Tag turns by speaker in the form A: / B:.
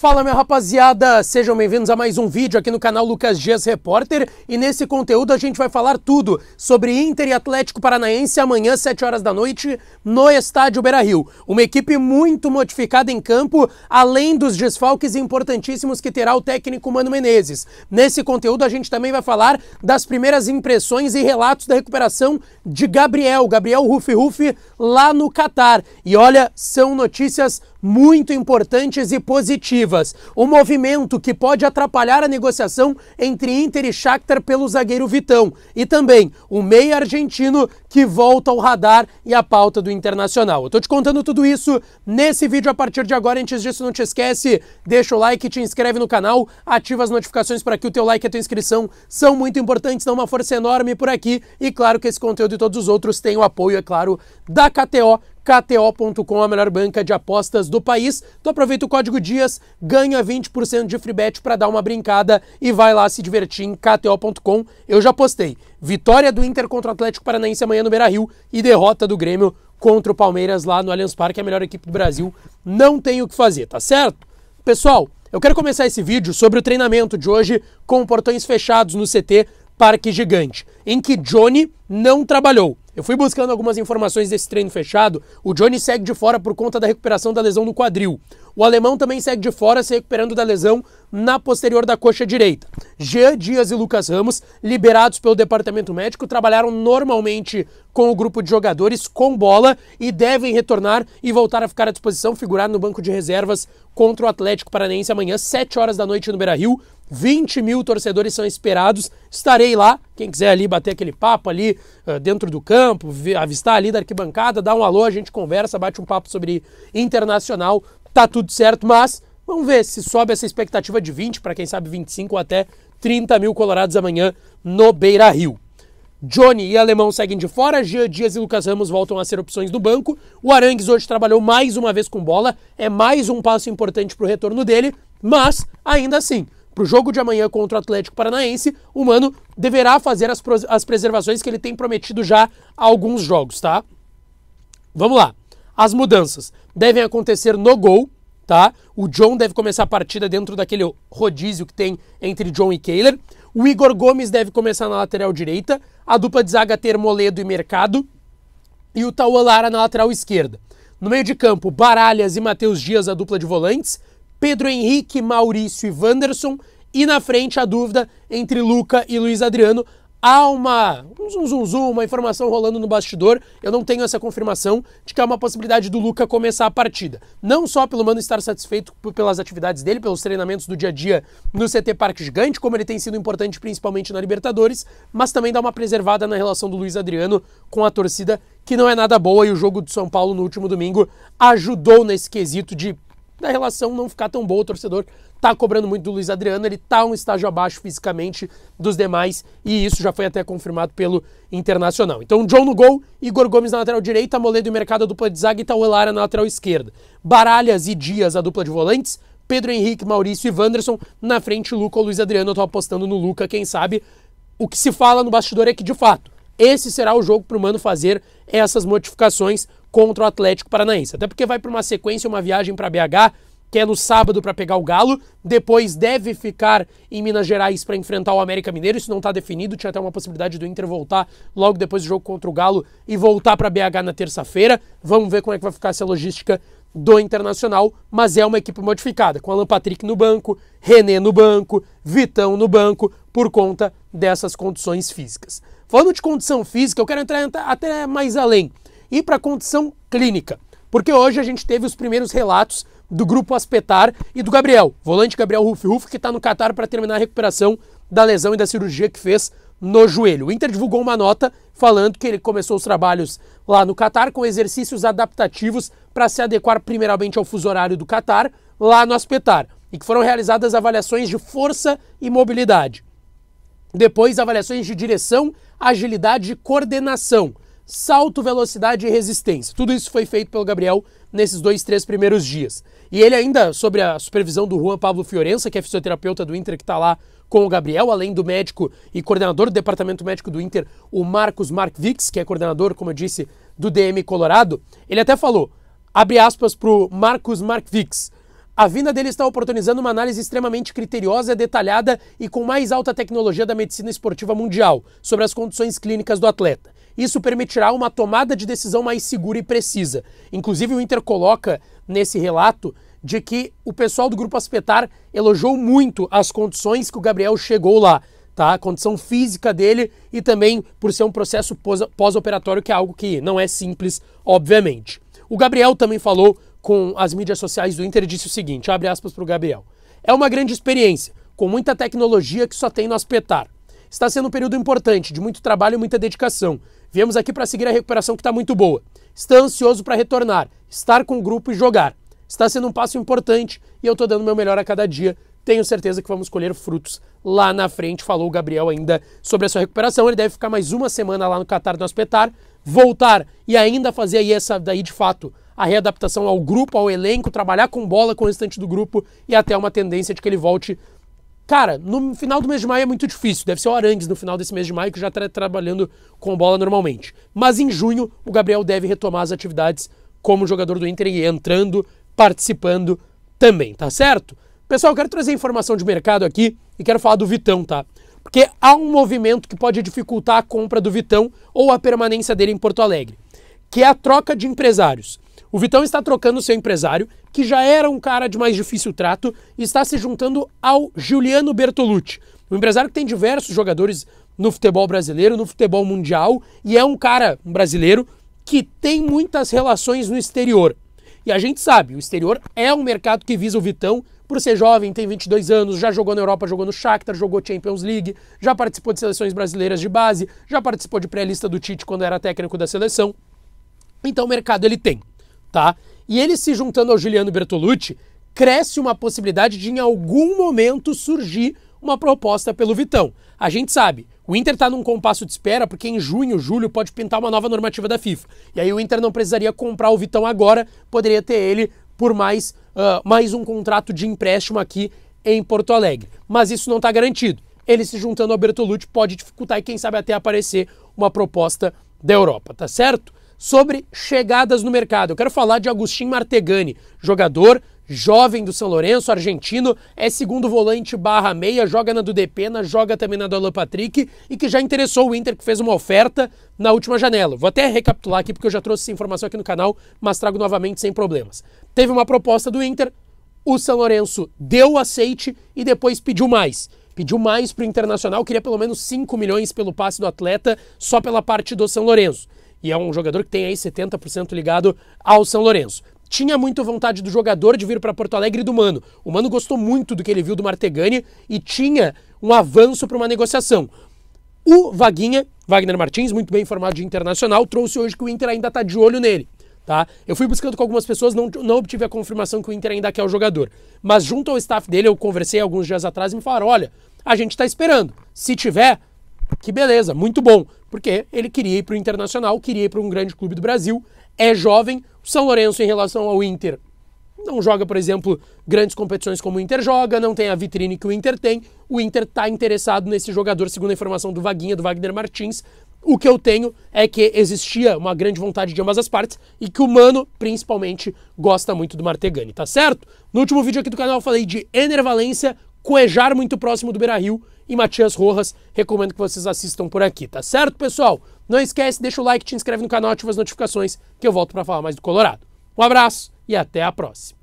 A: Fala minha rapaziada, sejam bem-vindos a mais um vídeo aqui no canal Lucas Dias Repórter e nesse conteúdo a gente vai falar tudo sobre Inter e Atlético Paranaense amanhã 7 horas da noite no estádio Beira-Rio. Uma equipe muito modificada em campo, além dos desfalques importantíssimos que terá o técnico Mano Menezes. Nesse conteúdo a gente também vai falar das primeiras impressões e relatos da recuperação de Gabriel, Gabriel Rufi Rufi lá no Catar. E olha, são notícias muito importantes e positivas. O um movimento que pode atrapalhar a negociação entre Inter e Shakhtar pelo zagueiro Vitão. E também o meia argentino que volta ao radar e à pauta do Internacional. Eu tô te contando tudo isso nesse vídeo a partir de agora. Antes disso, não te esquece, deixa o like, te inscreve no canal, ativa as notificações para que o teu like e a tua inscrição são muito importantes, dá uma força enorme por aqui. E claro que esse conteúdo e todos os outros têm o apoio, é claro, da KTO, KTO.com, a melhor banca de apostas do país. Então aproveita o código DIAS, ganha 20% de free bet para dar uma brincada e vai lá se divertir em KTO.com. Eu já postei. Vitória do Inter contra o Atlético Paranaense amanhã no Beira-Rio e derrota do Grêmio contra o Palmeiras lá no Allianz Parque, a melhor equipe do Brasil. Não tem o que fazer, tá certo? Pessoal, eu quero começar esse vídeo sobre o treinamento de hoje com portões fechados no CT Parque Gigante, em que Johnny não trabalhou. Eu fui buscando algumas informações desse treino fechado. O Johnny segue de fora por conta da recuperação da lesão no quadril. O alemão também segue de fora, se recuperando da lesão na posterior da coxa direita. Jean Dias e Lucas Ramos, liberados pelo departamento médico, trabalharam normalmente com o grupo de jogadores com bola e devem retornar e voltar a ficar à disposição, figurar no banco de reservas contra o Atlético Paranaense amanhã, 7 horas da noite no Beira Rio. 20 mil torcedores são esperados. Estarei lá. Quem quiser ali bater aquele papo ali ah, dentro do campo, avistar ali da arquibancada, dá um alô, a gente conversa, bate um papo sobre internacional tá tudo certo, mas vamos ver se sobe essa expectativa de 20 para quem sabe 25 ou até 30 mil colorados amanhã no Beira Rio. Johnny e Alemão seguem de fora, Gia Dias e Lucas Ramos voltam a ser opções do banco. O Arangues hoje trabalhou mais uma vez com bola, é mais um passo importante para o retorno dele, mas ainda assim, para o jogo de amanhã contra o Atlético Paranaense, o Mano deverá fazer as, as preservações que ele tem prometido já há alguns jogos, tá? Vamos lá. As mudanças devem acontecer no gol, tá? O John deve começar a partida dentro daquele rodízio que tem entre John e Kehler. O Igor Gomes deve começar na lateral direita, a dupla de zaga ter Moledo e Mercado e o Tauolara na lateral esquerda. No meio de campo, Baralhas e Matheus Dias, a dupla de volantes, Pedro Henrique, Maurício e Wanderson e na frente a dúvida entre Luca e Luiz Adriano, há uma um uma informação rolando no bastidor. Eu não tenho essa confirmação de que há uma possibilidade do Luca começar a partida. Não só pelo Mano estar satisfeito pelas atividades dele, pelos treinamentos do dia a dia no CT Parque Gigante, como ele tem sido importante principalmente na Libertadores, mas também dá uma preservada na relação do Luiz Adriano com a torcida, que não é nada boa, e o jogo do São Paulo no último domingo ajudou nesse quesito de da relação não ficar tão boa. O torcedor tá cobrando muito do Luiz Adriano, ele tá um estágio abaixo fisicamente dos demais e isso já foi até confirmado pelo Internacional. Então, John no gol, Igor Gomes na lateral direita, Moledo e Mercado a dupla de zaga e Tauelara na lateral esquerda. Baralhas e Dias a dupla de volantes, Pedro Henrique, Maurício e Wanderson na frente, Luca ou Luiz Adriano. Eu tô apostando no Luca, quem sabe. O que se fala no bastidor é que, de fato, esse será o jogo para o Mano fazer essas modificações contra o Atlético Paranaense. Até porque vai para uma sequência, uma viagem para BH, que é no sábado para pegar o Galo, depois deve ficar em Minas Gerais para enfrentar o América Mineiro, isso não está definido, tinha até uma possibilidade do Inter voltar logo depois do jogo contra o Galo e voltar para BH na terça-feira. Vamos ver como é que vai ficar essa logística do Internacional, mas é uma equipe modificada, com Alan Patrick no banco, René no banco, Vitão no banco, por conta dessas condições físicas. Falando de condição física, eu quero entrar até mais além e para a condição clínica. Porque hoje a gente teve os primeiros relatos do grupo Aspetar e do Gabriel, volante Gabriel Ruf Ruf, que está no Catar para terminar a recuperação da lesão e da cirurgia que fez no joelho. O Inter divulgou uma nota falando que ele começou os trabalhos lá no Catar com exercícios adaptativos para se adequar primeiramente ao fuso horário do Catar, lá no Aspetar, e que foram realizadas avaliações de força e mobilidade. Depois, avaliações de direção, agilidade e coordenação salto, velocidade e resistência. Tudo isso foi feito pelo Gabriel nesses dois, três primeiros dias. E ele ainda, sobre a supervisão do Juan Pablo Fiorenza, que é fisioterapeuta do Inter que está lá com o Gabriel, além do médico e coordenador do departamento médico do Inter, o Marcos Vicks, que é coordenador, como eu disse, do DM Colorado, ele até falou, abre aspas para o Marcos Vicks, a vinda dele está oportunizando uma análise extremamente criteriosa, detalhada e com mais alta tecnologia da medicina esportiva mundial sobre as condições clínicas do atleta. Isso permitirá uma tomada de decisão mais segura e precisa. Inclusive, o Inter coloca nesse relato de que o pessoal do Grupo Aspetar elogiou muito as condições que o Gabriel chegou lá, tá? A condição física dele e também por ser um processo pós-operatório, que é algo que não é simples, obviamente. O Gabriel também falou com as mídias sociais do Inter e disse o seguinte: abre aspas para o Gabriel. É uma grande experiência, com muita tecnologia que só tem no Aspetar está sendo um período importante, de muito trabalho e muita dedicação. Viemos aqui para seguir a recuperação que está muito boa. Está ansioso para retornar, estar com o grupo e jogar. Está sendo um passo importante e eu estou dando meu melhor a cada dia. Tenho certeza que vamos colher frutos lá na frente, falou o Gabriel ainda sobre a sua recuperação. Ele deve ficar mais uma semana lá no Qatar do Aspetar, voltar e ainda fazer aí essa daí de fato a readaptação ao grupo, ao elenco, trabalhar com bola com o restante do grupo e até uma tendência de que ele volte Cara, no final do mês de maio é muito difícil. Deve ser o Arangues no final desse mês de maio que já está trabalhando com bola normalmente. Mas em junho, o Gabriel deve retomar as atividades como jogador do Inter e entrando, participando também, tá certo? Pessoal, eu quero trazer informação de mercado aqui e quero falar do Vitão, tá? Porque há um movimento que pode dificultar a compra do Vitão ou a permanência dele em Porto Alegre, que é a troca de empresários. O Vitão está trocando seu empresário, que já era um cara de mais difícil trato, e está se juntando ao Giuliano Bertolucci, um empresário que tem diversos jogadores no futebol brasileiro, no futebol mundial, e é um cara um brasileiro que tem muitas relações no exterior. E a gente sabe, o exterior é um mercado que visa o Vitão por ser jovem, tem 22 anos, já jogou na Europa, jogou no Shakhtar, jogou Champions League, já participou de seleções brasileiras de base, já participou de pré-lista do Tite quando era técnico da seleção. Então o mercado ele tem tá? E ele se juntando ao Juliano Bertolucci, cresce uma possibilidade de em algum momento surgir uma proposta pelo Vitão. A gente sabe, o Inter está num compasso de espera porque em junho, julho pode pintar uma nova normativa da FIFA. E aí o Inter não precisaria comprar o Vitão agora, poderia ter ele por mais, uh, mais um contrato de empréstimo aqui em Porto Alegre. Mas isso não está garantido. Ele se juntando ao Bertolucci pode dificultar e quem sabe até aparecer uma proposta da Europa, tá certo? sobre chegadas no mercado. Eu quero falar de Agostinho Martegani, jogador jovem do São Lourenço, argentino, é segundo volante barra meia, joga na do Depena, joga também na do Alan Patrick e que já interessou o Inter, que fez uma oferta na última janela. Vou até recapitular aqui porque eu já trouxe essa informação aqui no canal, mas trago novamente sem problemas. Teve uma proposta do Inter, o São Lourenço deu o aceite e depois pediu mais. Pediu mais para o Internacional, queria pelo menos 5 milhões pelo passe do atleta, só pela parte do São Lourenço e é um jogador que tem aí 70% ligado ao São Lourenço tinha muita vontade do jogador de vir para Porto Alegre e do Mano. O Mano gostou muito do que ele viu do Martegani e tinha um avanço para uma negociação. O Vaguinha, Wagner Martins, muito bem informado de internacional, trouxe hoje que o Inter ainda está de olho nele. Tá? Eu fui buscando com algumas pessoas, não, não obtive a confirmação que o Inter ainda quer o jogador. Mas junto ao staff dele, eu conversei alguns dias atrás e me falaram: olha, a gente está esperando. Se tiver, que beleza, muito bom, porque ele queria ir para o Internacional, queria ir para um grande clube do Brasil, é jovem. O São Lourenço, em relação ao Inter, não joga, por exemplo, grandes competições como o Inter joga, não tem a vitrine que o Inter tem. O Inter está interessado nesse jogador, segundo a informação do Vaguinha, do Wagner Martins. O que eu tenho é que existia uma grande vontade de ambas as partes e que o Mano, principalmente, gosta muito do Martegani, tá certo? No último vídeo aqui do canal eu falei de Enervalência. Coejar muito próximo do Beira-Rio e Matias Rojas. Recomendo que vocês assistam por aqui, tá certo, pessoal? Não esquece, deixa o like, te inscreve no canal, ativa as notificações que eu volto para falar mais do Colorado. Um abraço e até a próxima.